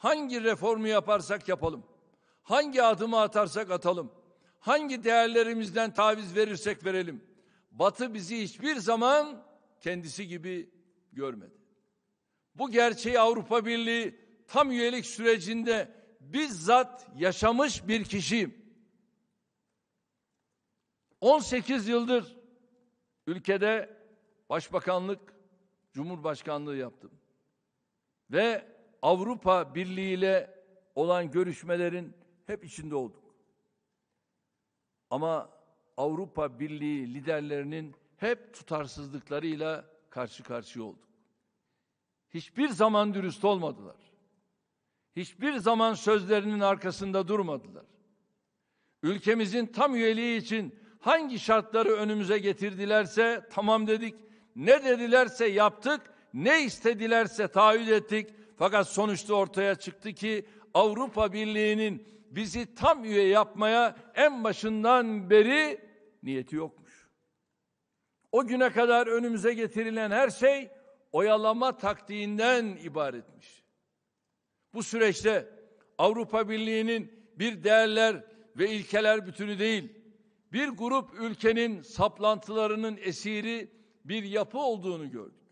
Hangi reformu yaparsak yapalım, hangi adımı atarsak atalım, hangi değerlerimizden taviz verirsek verelim. Batı bizi hiçbir zaman kendisi gibi görmedi. Bu gerçeği Avrupa Birliği tam üyelik sürecinde bizzat yaşamış bir kişiyim. 18 yıldır ülkede başbakanlık, cumhurbaşkanlığı yaptım. Ve Avrupa Birliği ile olan görüşmelerin hep içinde olduk. Ama Avrupa Birliği liderlerinin hep tutarsızlıklarıyla karşı karşıya olduk. Hiçbir zaman dürüst olmadılar. Hiçbir zaman sözlerinin arkasında durmadılar. Ülkemizin tam üyeliği için hangi şartları önümüze getirdilerse tamam dedik. Ne dedilerse yaptık, ne istedilerse taahhüt ettik. Fakat sonuçta ortaya çıktı ki Avrupa Birliği'nin bizi tam üye yapmaya en başından beri niyeti yokmuş. O güne kadar önümüze getirilen her şey oyalama taktiğinden ibaretmiş. Bu süreçte Avrupa Birliği'nin bir değerler ve ilkeler bütünü değil, bir grup ülkenin saplantılarının esiri bir yapı olduğunu gördük.